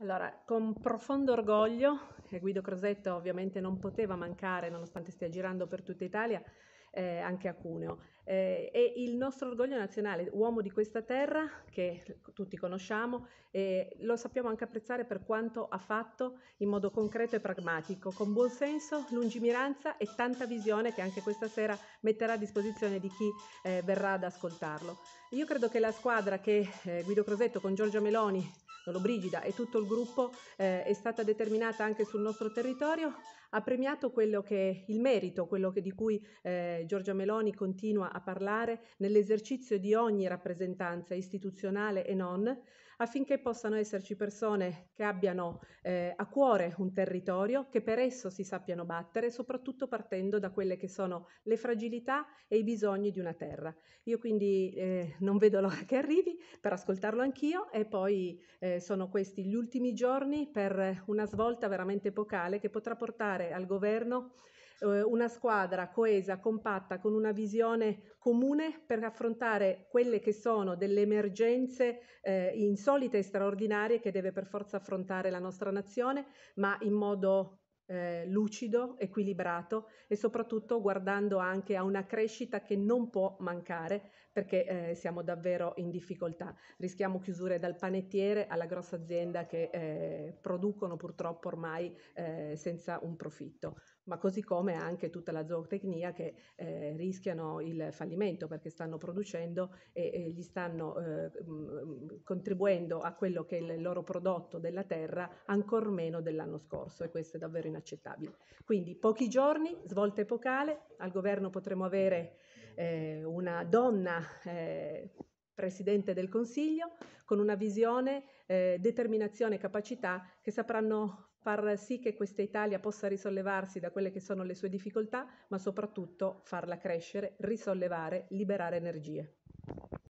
Allora, con profondo orgoglio, Guido Crosetto ovviamente non poteva mancare, nonostante stia girando per tutta Italia, eh, anche a Cuneo. Eh, e il nostro orgoglio nazionale, uomo di questa terra, che tutti conosciamo, eh, lo sappiamo anche apprezzare per quanto ha fatto in modo concreto e pragmatico, con buon senso, lungimiranza e tanta visione che anche questa sera metterà a disposizione di chi eh, verrà ad ascoltarlo. Io credo che la squadra che eh, Guido Crosetto con Giorgio Meloni Lollobrigida e tutto il gruppo eh, è stata determinata anche sul nostro territorio, ha premiato quello che il merito, quello che, di cui eh, Giorgia Meloni continua a parlare nell'esercizio di ogni rappresentanza istituzionale e non, affinché possano esserci persone che abbiano eh, a cuore un territorio, che per esso si sappiano battere, soprattutto partendo da quelle che sono le fragilità e i bisogni di una terra. Io quindi eh, non vedo l'ora che arrivi per ascoltarlo anch'io e poi eh, sono questi gli ultimi giorni per una svolta veramente epocale che potrà portare al governo eh, una squadra coesa, compatta, con una visione comune per affrontare quelle che sono delle emergenze eh, insolite e straordinarie che deve per forza affrontare la nostra nazione, ma in modo eh, lucido, equilibrato e soprattutto guardando anche a una crescita che non può mancare perché eh, siamo davvero in difficoltà. Rischiamo chiusure dal panettiere alla grossa azienda che eh, producono purtroppo ormai eh, senza un profitto, ma così come anche tutta la zootecnia che eh, rischiano il fallimento perché stanno producendo e, e gli stanno mh, eh, contribuendo a quello che è il loro prodotto della terra ancor meno dell'anno scorso e questo è davvero inaccettabile. Quindi pochi giorni, svolta epocale, al governo potremo avere eh, una donna eh, Presidente del Consiglio con una visione, eh, determinazione e capacità che sapranno far sì che questa Italia possa risollevarsi da quelle che sono le sue difficoltà, ma soprattutto farla crescere, risollevare, liberare energie.